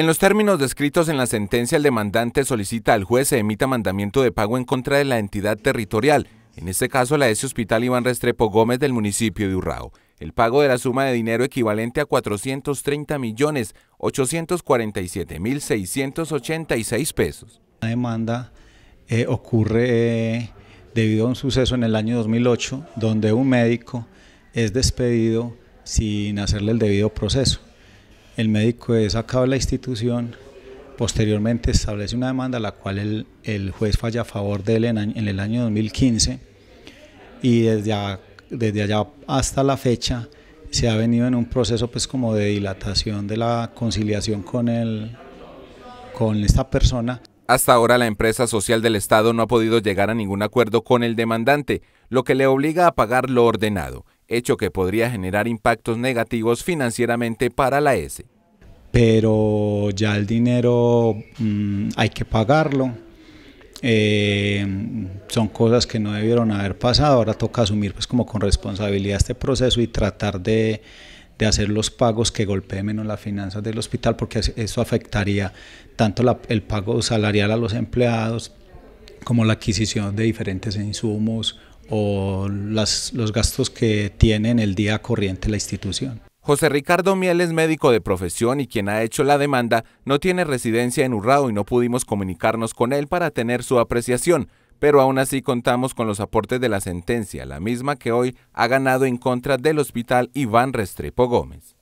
En los términos descritos en la sentencia, el demandante solicita al juez se emita mandamiento de pago en contra de la entidad territorial, en este caso la de ese hospital Iván Restrepo Gómez del municipio de Urrao. El pago de la suma de dinero equivalente a 430 millones 847 mil 686 pesos. La demanda eh, ocurre eh, debido a un suceso en el año 2008 donde un médico es despedido sin hacerle el debido proceso. El médico es sacado la institución, posteriormente establece una demanda, la cual el, juez falla a favor de él en, el año 2015 y desde, desde allá hasta la fecha se ha venido en un proceso pues como de dilatación de la conciliación con, el, con esta persona. Hasta ahora la empresa social del Estado no ha podido llegar a ningún acuerdo con el demandante, lo que le obliga a pagar lo ordenado hecho que podría generar impactos negativos financieramente para la e S. Pero ya el dinero mm, hay que pagarlo. Eh, son cosas que no debieron haber pasado. Ahora toca asumir pues como con responsabilidad este proceso y tratar de, hacer los pagos que golpeen menos las finanzas del hospital, porque eso afectaría tanto el pago salarial a los empleados como la adquisición de diferentes insumos o los gastos que tiene en el día corriente la institución. José Ricardo Miel es médico de profesión y quien ha hecho la demanda no tiene residencia en Urrao y no pudimos comunicarnos con él para tener su apreciación, pero aún así contamos con los aportes de la sentencia, la misma que hoy ha ganado en contra del hospital Iván Restrepo Gómez.